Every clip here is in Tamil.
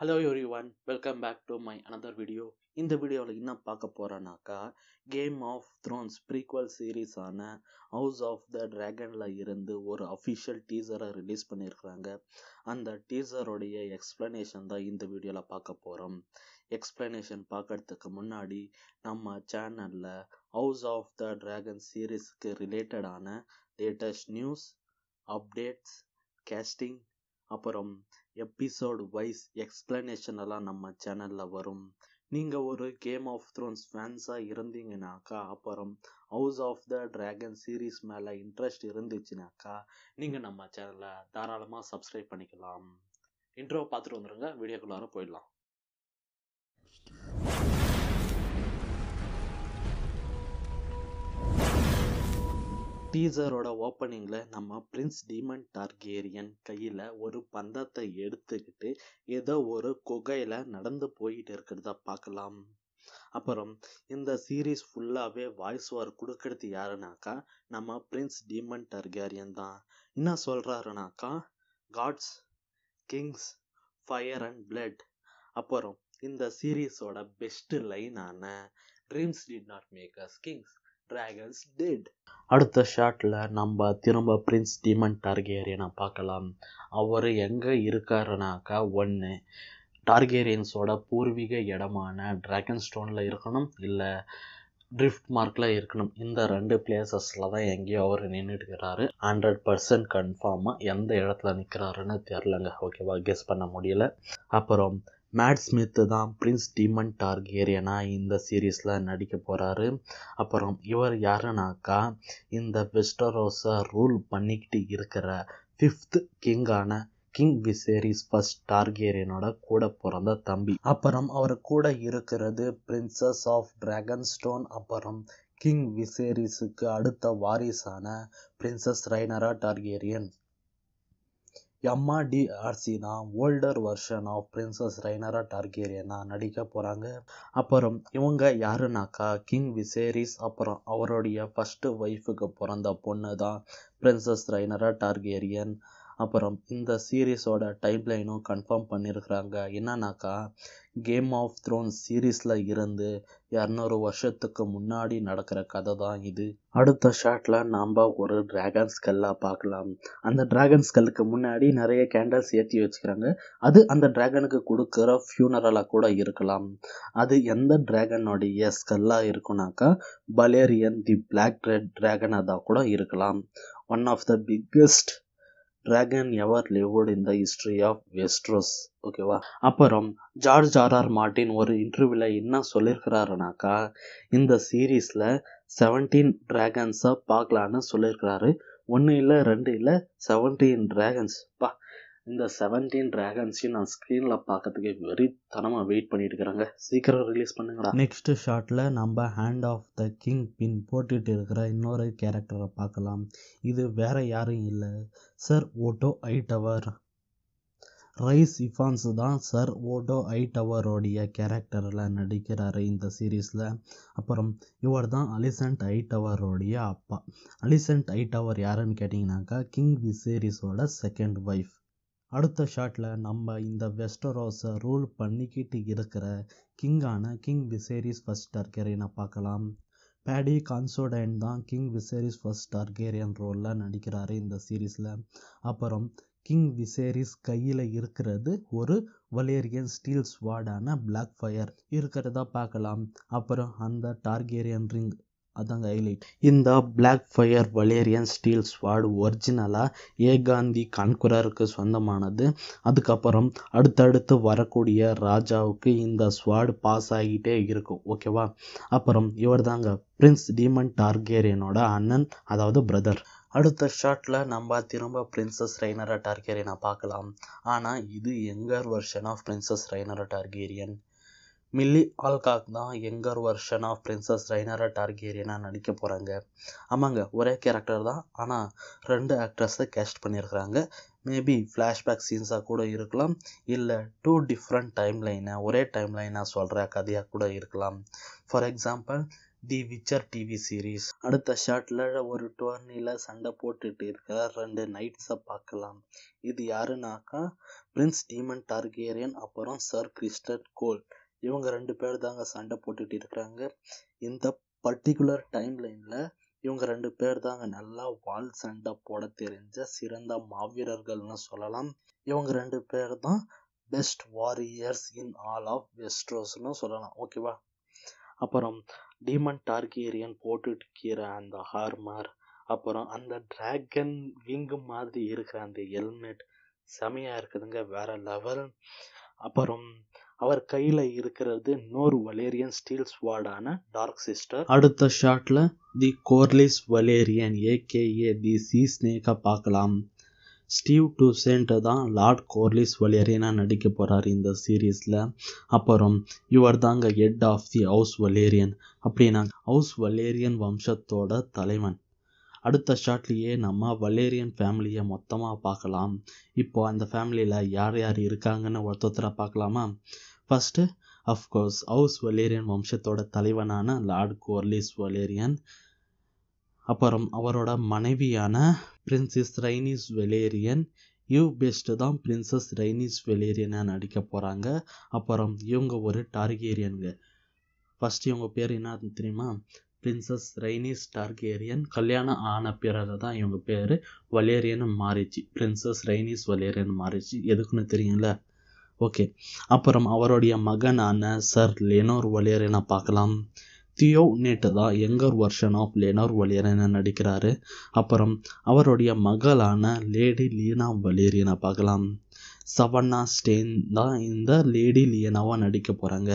hello everyone welcome back to my another video இந்த வீடியோவில் என்ன பார்க்க போகிறோன்னாக்கா கேம் ஆஃப் த்ரோன்ஸ் ப்ரீக்வல் சீரீஸான ஹவுஸ் ஆஃப் த ட்ராகனில் இருந்து ஒரு அஃபிஷியல் டீசரை ரிலீஸ் பண்ணியிருக்கிறாங்க அந்த டீசருடைய எக்ஸ்ப்ளனேஷன் தான் இந்த வீடியோவில் பார்க்க போகிறோம் எக்ஸ்ப்ளனேஷன் பார்க்கறதுக்கு முன்னாடி நம்ம சேனலில் ஹவுஸ் ஆஃப் த ட்ராகன் சீரீஸ்க்கு ரிலேட்டடான லேட்டஸ்ட் நியூஸ் அப்டேட்ஸ் கேஸ்டிங் அப்புறம் எபிசோடு வைஸ் எக்ஸ்பிளனேஷன் எல்லாம் நம்ம சேனலில் வரும் நீங்கள் ஒரு கேம் ஆஃப் த்ரோன்ஸ் ஃபேன்ஸாக இருந்தீங்கனாக்கா அப்புறம் House of the Dragon series மேலே இன்ட்ரெஸ்ட் இருந்துச்சுனாக்கா நீங்கள் நம்ம சேனலை தாராளமாக சப்ஸ்கிரைப் பண்ணிக்கலாம் இன்ட்ரோ பார்த்துட்டு வந்துடுங்க வீடியோக்குள்ளார போயிடலாம் டீசரோட ஓப்பனிங்கில் நம்ம பிரின்ஸ் டீமன் டார்கேரியன் கையில் ஒரு பந்தத்தை எடுத்துக்கிட்டு ஏதோ ஒரு குகையில் நடந்து போயிட்டு இருக்கிறத பார்க்கலாம் அப்புறம் இந்த சீரீஸ் ஃபுல்லாகவே வாய்ஸ் ஓவர் கொடுக்கறது யாருனாக்கா நம்ம பிரின்ஸ் டீமன் டார்கேரியன் தான் என்ன சொல்கிறாருனாக்கா gods kings fire and blood அப்புறம் இந்த சீரீஸோட பெஸ்ட் லைனான dreams did not make us kings dragons did அடுத்த ஷாட்டில் நம்ம திரும்ப பிரின்ஸ் டீமன் டார்கேரியனை பார்க்கலாம் அவர் எங்கே இருக்காருனாக்கா ஒன்று டார்கேரியன்ஸோட பூர்வீக இடமான ட்ராகன் ஸ்டோனில் இருக்கணும் இல்லை ட்ரிஃப்ட் மார்க்கில் இருக்கணும் இந்த ரெண்டு பிளேசஸில் தான் எங்கேயோ அவர் நின்றுட்டுக்கிறாரு ஹண்ட்ரட் பர்சன்ட் கன்ஃபார்மாக எந்த இடத்துல நிற்கிறாருன்னு தெரிலங்க ஓகேவா கெஸ் பண்ண முடியல அப்புறம் மேட் ஸ்மித்து தான் பிரின்ஸ் டீமன் டார்கேரியனாக இந்த சீரீஸில் நடிக்க போகிறாரு அப்புறம் இவர் யாருனாக்கா இந்த வெஸ்டரோஸை ரூல் பண்ணிக்கிட்டு இருக்கிற ஃபிஃப்த் கிங்கான கிங் விசேரிஸ் ஃபர்ஸ்ட் டார்கேரியனோட கூட பிறந்த தம்பி அப்புறம் அவர் கூட இருக்கிறது பிரின்சஸ் ஆஃப் டிராகன் ஸ்டோன் அப்புறம் கிங் விசேரிஸுக்கு அடுத்த வாரிசான பிரின்சஸ் ரைனரா டார்கேரியன் எம்ஆர்டிஆர்சி தான் older version of princess Rhaenyra டார்கேரியனா நடிக்க போகிறாங்க அப்புறம் இவங்க யாருனாக்கா கிங் விசேரிஸ் அப்புறம் அவருடைய ஃபஸ்ட்டு ஒய்ஃபுக்கு பிறந்த பொண்ணு தான் பிரின்சஸ் ரைனரா டார்கேரியன் அப்புறம் இந்த சீரீஸோட லைனும் கன்ஃபார்ம் பண்ணியிருக்கிறாங்க என்னன்னாக்கா கேம் ஆஃப் த்ரோன் சீரீஸில் இருந்து இரநூறு வருஷத்துக்கு முன்னாடி நடக்கிற கதை தான் இது அடுத்த ஷாட்டில் நாம் ஒரு ட்ராகன் ஸ்கல்லாக பார்க்கலாம் அந்த ட்ராகன் ஸ்கல்லுக்கு முன்னாடி நிறைய கேண்டல்ஸ் ஏற்றி வச்சுக்கிறாங்க அது அந்த ட்ராகனுக்கு கொடுக்குற ஃபியூனரலாக கூட இருக்கலாம் அது எந்த ட்ராகனுடைய ஸ்கல்லாக இருக்குனாக்கா பலேரியன் தி பிளாக் ரெட் ட்ராகனாக தான் கூட இருக்கலாம் one of the biggest dragon ever lived in the history of Westeros ஓகேவா அப்புறம் ஜார்ஜ் ஆர்ஆர் மார்ட்டின் ஒரு இன்டர்வியூவில் என்ன சொல்லியிருக்கிறாருனாக்கா இந்த சீரீஸில் செவன்டீன் ட்ராகன்ஸை பார்க்கலான்னு சொல்லியிருக்கிறாரு ஒன்று இல்லை ரெண்டு இல்லை செவன்டீன் ட்ராகன்ஸ் பா இந்த செவன்டீன் ட்ராகன்ஸையும் நான் ஸ்க்ரீனில் பார்க்கறதுக்கு வெறித்தனமாக வெயிட் பண்ணிட்டு இருக்கிறாங்க சீக்கிரம் ரிலீஸ் பண்ணுங்கடா நெக்ஸ்ட் ஷாட்டில் நம்ம hand of the king pin போட்டுட்டு இருக்கிற இன்னொரு கேரக்டரை பார்க்கலாம் இது வேற யாரும் இல்லை sir Otto Hightower Rhys Ifans தான் சார் ஓட்டோ ஐ டவரோடைய கேரக்டரில் நடிக்கிறார் இந்த சீரீஸில் அப்புறம் இவர் தான் அலிசன்ட் ஐ டவரோடைய அப்பா அலிசன்ட் ஐ டவர் யாருன்னு கேட்டிங்கனாக்கா கிங் வி சீரீஸோட செகண்ட் ஒய்ஃப் அடுத்த ஷாட்டில் நம்ம இந்த வெஸ்டரோஸை ரூல் பண்ணிக்கிட்டு இருக்கிற கிங்கான கிங் விசேரிஸ் ஃபர்ஸ்ட் டார்கேரியனை பார்க்கலாம் பேடி கான்சோடைன் தான் கிங் விசேரிஸ் ஃபர்ஸ்ட் டார்கேரியன் ரோலில் நடிக்கிறாரு இந்த சீரீஸில் அப்புறம் கிங் விசேரிஸ் கையில் இருக்கிறது ஒரு வலேரியன் ஸ்டீல் ஸ்வாடான பிளாக் ஃபயர் இருக்கிறதா பார்க்கலாம் அப்புறம் அந்த டார்கேரியன் ரிங் அதாங்க ஹைலைட் இந்த Blackfyre Valyrian steel sword ஒரிஜினலாக ஏகாந்தி கான்குரருக்கு சொந்தமானது அதுக்கப்புறம் அடுத்தடுத்து வரக்கூடிய ராஜாவுக்கு இந்த ஸ்வாடு பாஸ் ஆகிட்டே இருக்கும் ஓகேவா அப்புறம் இவர் தாங்க பிரின்ஸ் டீமன் டார்கேரியனோட அண்ணன் அதாவது பிரதர் அடுத்த ஷாட்டில் நம்ம திரும்ப பிரின்சஸ் ரைனரா டார்கேரியனை பார்க்கலாம் ஆனால் இது younger version of princess Rhaenyra Targaryen Milly Alcock தான் younger version of princess Rhaenyra டார்கேரியனாக நடிக்க போகிறாங்க ஆமாங்க ஒரே கேரக்டர் தான் ஆனால் ரெண்டு ஆக்ட்ரஸை கேஸ்ட் பண்ணியிருக்கிறாங்க மேபி ஃப்ளாஷ்பேக் சீன்ஸாக கூட இருக்கலாம் இல்லை டூ டிஃப்ரெண்ட் டைம் லைனை ஒரே டைம் லைனாக சொல்கிற கதையாக கூட இருக்கலாம் for example the Witcher TV series அடுத்த ஷார்ட்டில் ஒரு டோர்னியில் சண்டை போட்டுட்டு இருக்கிற ரெண்டு நைட்ஸை பார்க்கலாம் இது யாருனாக்கா பிரின்ஸ் டீமன் டார்கேரியன் அப்புறம் சர் கிறிஸ்டன் கோல் இவங்க ரெண்டு பேர் தாங்க சண்டை போட்டுட்டு இருக்கிறாங்க இந்த பர்டிகுலர் டைம் லைனில் இவங்க ரெண்டு பேர் தாங்க நல்லா வால் சண்டை போட தெரிஞ்ச சிறந்த மாவீரர்கள்னு சொல்லலாம் இவங்க ரெண்டு பேர் தான் best warriors in all of வெஸ்ட்ரோஸ்னு சொல்லலாம் ஓகேவா அப்புறம் டீமன் டார்கேரியன் போட்டுட்டு இருக்கிற அந்த ஹார்மார் அப்புறம் அந்த ட்ராகன் விங்கு மாதிரி இருக்கிற அந்த ஹெல்மெட் செமையாக இருக்குதுங்க வேற லெவல் அப்புறம் அவர் கையில இருக்கிறது இன்னொரு வலேரியன் ஸ்டீல் ஸ்வாடான டார்க் சிஸ்டர் அடுத்த ஷாட்ல the Corlys Velaryon AKA the sea ஸ்னேக்கை பார்க்கலாம் ஸ்டீவ் டூசென்ட் தான் லார்ட் கோர்லிஸ் வலேரியனாக நடிக்க போகிறார் இந்த சீரீஸில் அப்புறம் இவர் தாங்க head of the house Velaryon அப்படின்னா ஹவுஸ் வலேரியன் வம்சத்தோட தலைவன் அடுத்த ஷாட்லேயே நம்ம வலேரியன் ஃபேமிலியை மொத்தமாக பார்க்கலாம் இப்போ அந்த ஃபேமிலியில் யார் யார் இருக்காங்கன்னு ஒருத்தொத்தரை பார்க்கலாமா ஃபஸ்ட்டு அஃப்கோர்ஸ் ஹவுஸ் வலேரியன் வம்சத்தோட தலைவனான லார்ட் கோர்லிஸ் வலேரியன் அப்புறம் அவரோட மனைவியான princess Rhaenys Velaryon Eve Best தான் பிரின்சஸ் ரைனிஸ் வெலேரியனை நடிக்க போகிறாங்க அப்புறம் இவங்க ஒரு டார்கேரியனுங்க ஃபஸ்ட் இவங்க பேர் என்ன தெரியுமா பிரின்சஸ் ரைனிஸ் டார்கேரியன் கல்யாணம் ஆன பிறகு தான் இவங்க பேர் வலேரியன் மாறிச்சு பிரின்சஸ் ரைனிஸ் வலேரியன் மாறிச்சு எதுக்குன்னு தெரியுங்கள ஓகே அப்புறம் அவருடைய மகனான சர் லெனோர் வலேரியனை பார்க்கலாம் தியோ நேட்டு தான் எங்கர் வருஷன் ஆஃப் லெனோர் வலேரியனை நடிக்கிறாரு அப்புறம் அவருடைய மகளான லேடி லீனா வலேரியனை பார்க்கலாம் சவன்னா ஸ்டேன் தான் இந்த லேடி லியனாவாக நடிக்க போகிறாங்க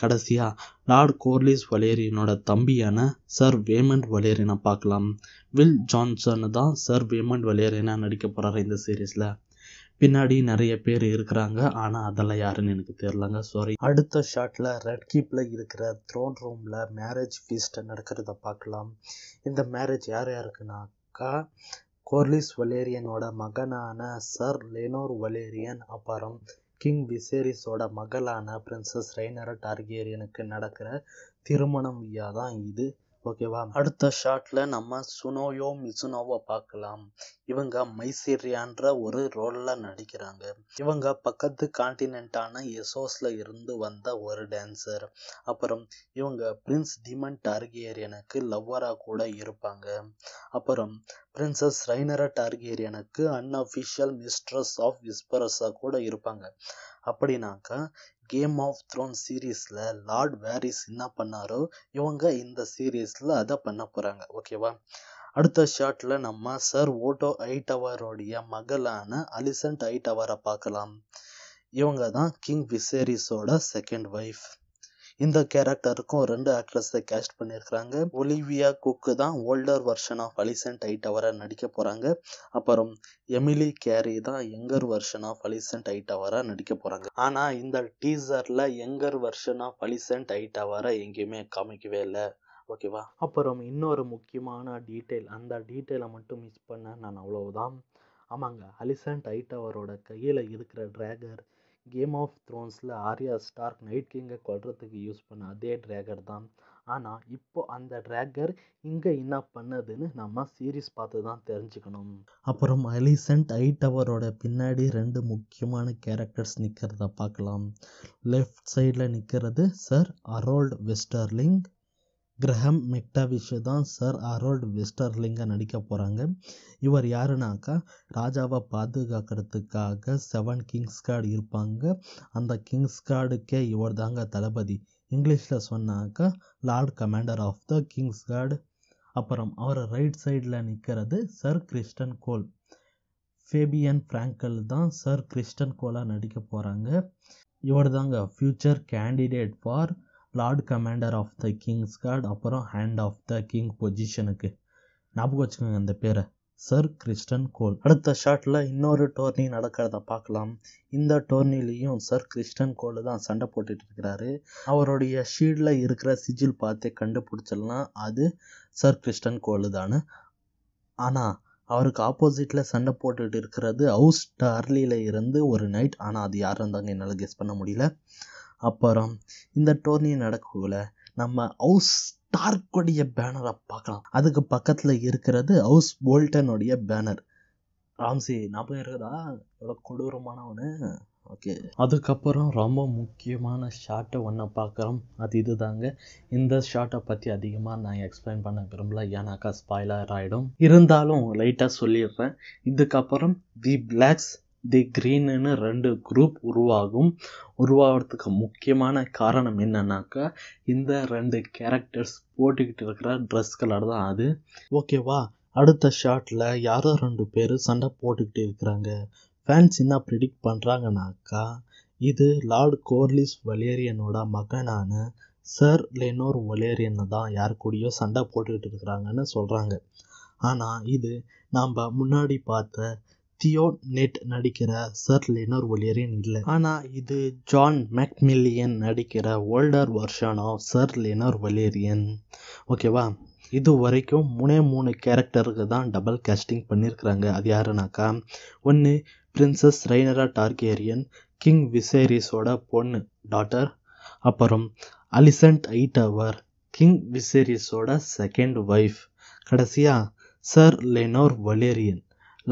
கடைசியாக லார்ட் கோர்லிஸ் வலேரியனோட தம்பியான சர் வேமண்ட் வலேரியனை பார்க்கலாம் வில் ஜான்சன் தான் சர் வேமண்ட் வலேரியனாக நடிக்க போகிறாரு இந்த சீரீஸில் பின்னாடி நிறைய பேர் இருக்கிறாங்க ஆனால் அதெல்லாம் யாருன்னு எனக்கு தெரிலங்க சாரி அடுத்த ஷாட்டில் ரெட் கீப்பில் இருக்கிற த்ரோன் ரூமில் மேரேஜ் ஃபீஸ்ட் நடக்கிறத பார்க்கலாம் இந்த மேரேஜ் யார் யாருக்குனாக்கா கோர்லிஸ் வலேரியனோட மகனான சர் லெனோர் வலேரியன் அப்புறம் கிங் விசேரிஸோட மகளான பிரின்சஸ் ரெய்னர டார்கேரியனுக்கு நடக்கிற திருமணம் ஐயா தான் இது ஓகேவா அடுத்த ஷாட்ல நம்ம சுனோயோ மிசுனோவை பார்க்கலாம் இவங்க மைசீரியான்ற ஒரு ரோல்ல நடிக்கிறாங்க இவங்க பக்கத்து கான்டினென்ட்டான எசோஸ்ல இருந்து வந்த ஒரு டான்சர் அப்புறம் இவங்க பிரின்ஸ் டிமன் டார்கேரியனுக்கு லவ்வரா கூட இருப்பாங்க அப்புறம் பிரின்சஸ் ரைனரா டார்கேரியனுக்கு அன்அஃபிஷியல் மிஸ்ட்ரஸ் ஆஃப் விஸ்பரஸா கூட இருப்பாங்க அப்படின்னாக்கா கேம் ஆஃப் த்ரோன் சீரீஸில் லார்ட் வேரிஸ் என்ன பண்ணாரோ இவங்க இந்த சீரீஸில் அதை பண்ண போகிறாங்க ஓகேவா அடுத்த ஷாட்டில் நம்ம சர் ஓட்டோ அவருடைய மகளான அலிசன்ட் அவரை பார்க்கலாம் இவங்க தான் கிங் விசேரிஸோட செகண்ட் ஒய்ஃப் இந்த கேரக்டருக்கும் ரெண்டு ஆக்ட்ரஸை கேஸ்ட் பண்ணியிருக்கிறாங்க ஒலிவியா குக்கு தான் ஓல்டர் வெர்ஷன் ஆஃப் அலிசன் டைட்டவராக நடிக்க போகிறாங்க அப்புறம் எமிலி கேரி தான் யங்கர் வெர்ஷன் ஆஃப் அலிசன் டைட்டவராக நடிக்க போகிறாங்க ஆனால் இந்த டீசரில் யங்கர் வெர்ஷன் ஆஃப் அலிசன் டைட்டவரை எங்கேயுமே காமிக்கவே இல்லை ஓகேவா அப்புறம் இன்னொரு முக்கியமான டீட்டெயில் அந்த டீட்டெயிலை மட்டும் மிஸ் பண்ண நான் அவ்வளவுதான் ஆமாங்க அலிசன் டைட்டவரோட கையில் இருக்கிற ட்ராகர் கேம் ஆஃப் த்ரோன்ஸில் ஆர்யா ஸ்டார்க் நைட் கிங்கை கொள்றதுக்கு யூஸ் பண்ண அதே ட்ராகர் தான் ஆனால் இப்போது அந்த ட்ராகர் இங்கே என்ன பண்ணுதுன்னு நம்ம சீரீஸ் பார்த்து தான் தெரிஞ்சுக்கணும் அப்புறம் அலிசன்ட் ஐ டவரோட பின்னாடி ரெண்டு முக்கியமான கேரக்டர்ஸ் நிற்கிறத பார்க்கலாம் லெஃப்ட் சைடில் நிற்கிறது சர் அரோல்ட் வெஸ்டர்லிங் கிரஹம் மெக்டவிஷு தான் சர் அரோல்டு வெஸ்டர்லிங்காக நடிக்க போகிறாங்க இவர் யாருனாக்கா ராஜாவை பாதுகாக்கிறதுக்காக செவன் கிங்ஸ் கார்டு இருப்பாங்க அந்த கிங்ஸ் கார்டுக்கே இவர் தாங்க தளபதி இங்கிலீஷில் சொன்னாக்கா lord commander of the Kingsguard அப்புறம் அவர் ரைட் சைடில் நிற்கிறது sir Criston Cole Fabien Frankel தான் சர் கிறிஸ்டன் கோலாக நடிக்க போகிறாங்க இவர் தாங்க future candidate for lord commander of the Kingsguard அப்புறம் ஹேண்ட் ஆஃப் த கிங் பொசிஷனுக்கு ஞாபகம் வச்சுக்கோங்க அந்த பேரை சர் கிறிஸ்டன் கோல் அடுத்த ஷாட்டில் இன்னொரு டோர்னி நடக்கிறத பார்க்கலாம் இந்த டோர்னிலையும் சர் கிறிஸ்டன் கோல் தான் சண்டை போட்டுட்டு இருக்கிறாரு அவருடைய ஷீல்டில் இருக்கிற சிஜில் பார்த்து கண்டுபிடிச்சிடலாம் அது சர் கிறிஸ்டன் கோல் தான் ஆனால் அவருக்கு ஆப்போசிட்டில் சண்டை போட்டுட்டு இருக்கிறது ஹவுஸ் டார்லியில் இருந்து ஒரு நைட் ஆனால் அது யாரும் இருந்தாங்க என்னால் கெஸ் பண்ண முடியல அப்புறம் இந்த டோர்னி நடக்கக்குள்ள நம்ம ஹவுஸ் ஸ்டார்க்குடைய பேனரை பார்க்கலாம் அதுக்கு பக்கத்தில் இருக்கிறது ஹவுஸ் போல்டனுடைய பேனர் ராம்சி ஞாபகம் இருக்கிறதா எவ்வளோ கொடூரமானவனு ஓகே அதுக்கப்புறம் ரொம்ப முக்கியமான ஷாட்டை ஒன்று பார்க்குறோம் அது இது தாங்க இந்த ஷார்ட்டை பற்றி அதிகமாக நான் எக்ஸ்பிளைன் பண்ண விரும்பல ஏன்னாக்கா ஸ்பாய்லர் ஆகிடும் இருந்தாலும் லைட்டாக சொல்லிடுறேன் இதுக்கப்புறம் தி பிளாக்ஸ் தி க்ரீனுன்னு ரெண்டு குரூப் உருவாகும் உருவாகிறதுக்கு முக்கியமான காரணம் என்னன்னாக்கா இந்த ரெண்டு கேரக்டர்ஸ் போட்டுக்கிட்டு இருக்கிற ட்ரெஸ் கலர் தான் அது ஓகேவா அடுத்த ஷாட்டில் யாரோ ரெண்டு பேர் சண்டை போட்டுக்கிட்டு இருக்கிறாங்க ஃபேன்ஸ் என்ன ப்ரிடிக்ட் பண்ணுறாங்கனாக்கா இது லார்டு கோர்லிஸ் வலேரியனோட மகனான சர் லெனோர் ஒலேரியனை தான் யார் கூடயோ சண்டை போட்டுக்கிட்டு இருக்கிறாங்கன்னு சொல்கிறாங்க ஆனால் இது நாம் முன்னாடி பார்த்த தியோ நெட் நடிக்கிற சர் லெனோர் ஒலியரின் இல்லை ஆனால் இது ஜான் மேக்மில்லியன் நடிக்கிற older version of sir Laenor ஒலியரியன் ஓகேவா இது வரைக்கும் மூணே மூணு கேரக்டருக்கு தான் டபுள் கேஸ்டிங் பண்ணியிருக்கிறாங்க அது யாருனாக்கா ஒன்று பிரின்சஸ் ரெய்னரா டார்கேரியன் கிங் விசேரிஸோட பொண்ணு டாட்டர் அப்புறம் அலிசன்ட் ஐட்டவர் கிங் விசேரிஸோட செகண்ட் ஒய்ஃப் கடைசியாக sir Laenor Velaryon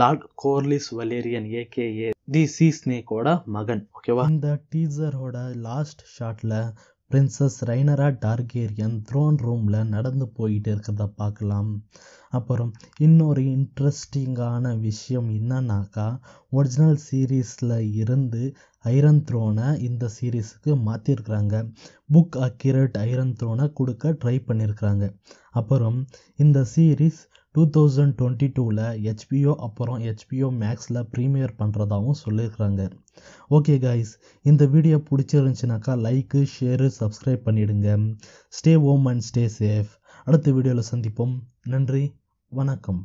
lord Corlys Velaryon AKA the sea ஸ்னேக்கோட மகன் ஓகேவா இந்த டீசரோட லாஸ்ட் ஷாட்டில் பிரின்சஸ் ரைனரா டார்கேரியன் த்ரோன் ரூமில் நடந்து போயிட்டு இருக்கிறத பார்க்கலாம் அப்புறம் இன்னொரு இன்ட்ரெஸ்டிங்கான விஷயம் என்னன்னாக்கா ஒரிஜினல் சீரீஸில் இருந்து ஐரன் த்ரோனை இந்த சீரீஸுக்கு மாற்றிருக்கிறாங்க புக் அக்யூரேட் ஐரன் த்ரோனை கொடுக்க ட்ரை பண்ணியிருக்கிறாங்க அப்புறம் இந்த சீரீஸ் டூ தௌசண்ட் டுவெண்ட்டி டூவில் ஹெச்பிஓ அப்புறம் ஹெச்பிஓ மேக்ஸில் ப்ரீமியர் பண்ணுறதாகவும் சொல்லியிருக்கிறாங்க ஓகே காய்ஸ் இந்த வீடியோ பிடிச்சிருந்துச்சுனாக்கா லைக்கு ஷேரு சப்ஸ்கிரைப் பண்ணிவிடுங்க stay home and stay safe அடுத்த வீடியோவில் சந்திப்போம் நன்றி வணக்கம்